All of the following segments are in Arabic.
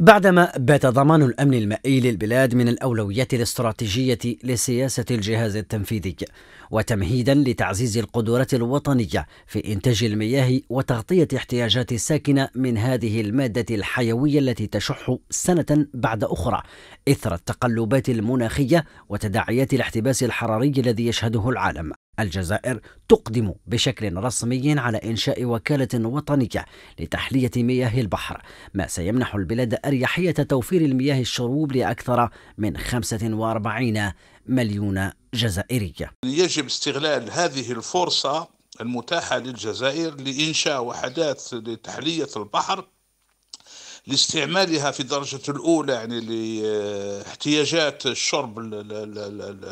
بعدما بات ضمان الامن المائي للبلاد من الاولويات الاستراتيجيه لسياسه الجهاز التنفيذي وتمهيدا لتعزيز القدرات الوطنيه في انتاج المياه وتغطيه احتياجات الساكنه من هذه الماده الحيويه التي تشح سنه بعد اخرى اثر التقلبات المناخيه وتداعيات الاحتباس الحراري الذي يشهده العالم الجزائر تقدم بشكل رسمي على إنشاء وكالة وطنية لتحلية مياه البحر ما سيمنح البلاد أريحية توفير المياه الشروب لأكثر من 45 مليون جزائري يجب استغلال هذه الفرصة المتاحة للجزائر لإنشاء وحدات لتحلية البحر لاستعمالها في الدرجة الأولى يعني لاحتياجات الشرب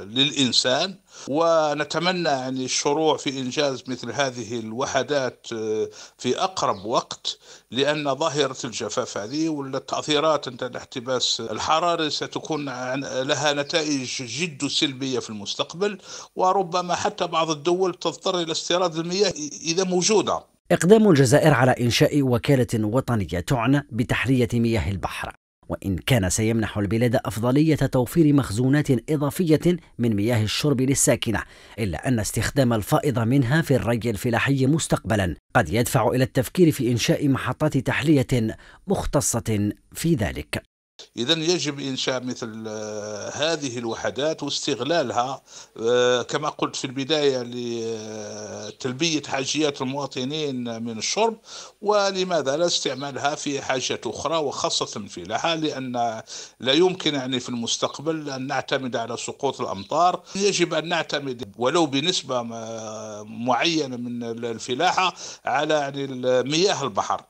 للإنسان ونتمنى يعني الشروع في إنجاز مثل هذه الوحدات آه، في أقرب وقت لأن ظاهرة الجفاف هذه والتأثيرات عند الاحتباس الحراري ستكون لها نتائج جد سلبية في المستقبل وربما حتى بعض الدول تضطر إلى استيراد المياه إذا موجودة إقدام الجزائر على إنشاء وكالة وطنية تعنى بتحلية مياه البحر وإن كان سيمنح البلاد أفضلية توفير مخزونات إضافية من مياه الشرب للساكنة إلا أن استخدام الفائض منها في الري الفلاحي مستقبلا قد يدفع إلى التفكير في إنشاء محطات تحلية مختصة في ذلك إذا يجب إنشاء مثل آه، هذه الوحدات واستغلالها آه، كما قلت في البداية لتلبية آه، حاجيات المواطنين من الشرب ولماذا لا استعمالها في حاجات أخرى وخاصة في لها لأن لا يمكن يعني في المستقبل أن نعتمد على سقوط الأمطار يجب أن نعتمد ولو بنسبة معينة من الفلاحة على يعني مياه البحر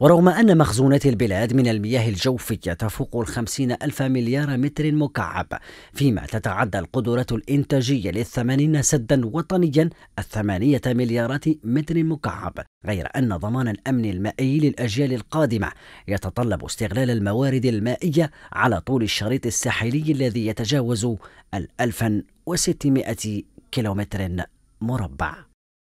ورغم أن مخزونات البلاد من المياه الجوفية تفوق الخمسين ألف مليار متر مكعب فيما تتعدى القدرة الإنتاجية للثمانين سدا وطنيا الثمانية مليارات متر مكعب غير أن ضمان الأمن المائي للأجيال القادمة يتطلب استغلال الموارد المائية على طول الشريط الساحلي الذي يتجاوز الألفا وستمائة كيلومتر مربع